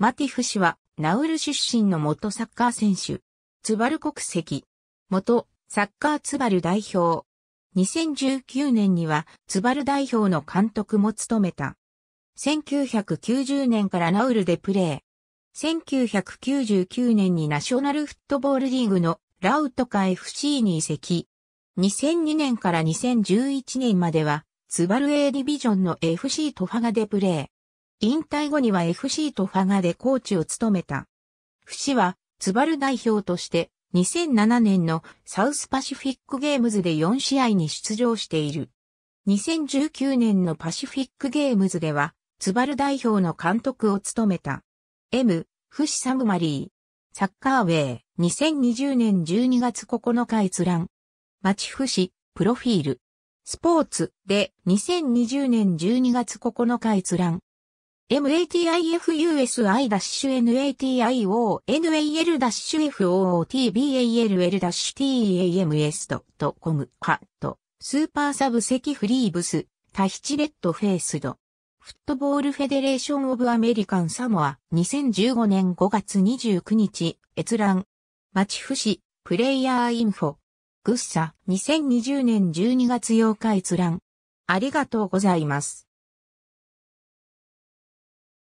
マティフ氏は、ナウル出身の元サッカー選手。ツバル国籍。元、サッカーツバル代表。2019年には、ツバル代表の監督も務めた。1990年からナウルでプレー。1999年にナショナルフットボールリーグのラウトカ FC に移籍。2002年から2011年までは、ツバル A ディビジョンの FC トファガでプレー。引退後には FC とファガでコーチを務めた。フシは、ツバル代表として、2007年のサウスパシフィックゲームズで4試合に出場している。2019年のパシフィックゲームズでは、ツバル代表の監督を務めた。M、フシサムマリー。サッカーウェイ、2020年12月9日閲覧。町フシ、プロフィール。スポーツで2020年12月9日閲覧。matifus-noal-tbal-tams.com i a t i ハット、スーパーサブセキフリーブス、タヒチレッドフェイスド。フットボールフェデレーションオブアメリカンサモア、2015年5月29日、閲覧。チフ市、プレイヤーインフォ。グッサ、2020年12月8日閲覧。ありがとうございます。